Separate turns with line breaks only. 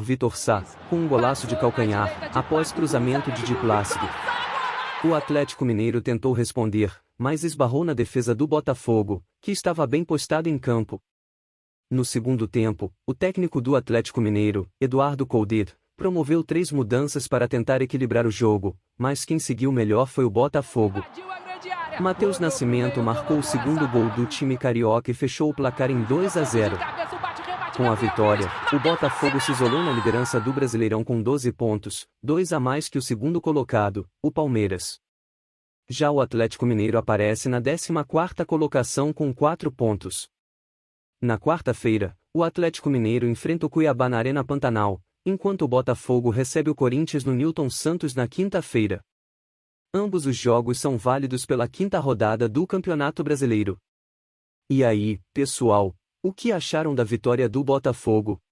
Vitor Sá, com um golaço de calcanhar, após cruzamento de Di Plácido. O Atlético Mineiro tentou responder, mas esbarrou na defesa do Botafogo, que estava bem postado em campo. No segundo tempo, o técnico do Atlético Mineiro, Eduardo Coldir, promoveu três mudanças para tentar equilibrar o jogo, mas quem seguiu melhor foi o Botafogo. Matheus Nascimento marcou o segundo gol do time carioca e fechou o placar em 2 a 0. Com a vitória, o Botafogo se isolou na liderança do Brasileirão com 12 pontos, dois a mais que o segundo colocado, o Palmeiras. Já o Atlético Mineiro aparece na 14ª colocação com 4 pontos. Na quarta-feira, o Atlético Mineiro enfrenta o Cuiabá na Arena Pantanal, enquanto o Botafogo recebe o Corinthians no Newton Santos na quinta-feira. Ambos os jogos são válidos pela quinta rodada do Campeonato Brasileiro. E aí, pessoal, o que acharam da vitória do Botafogo?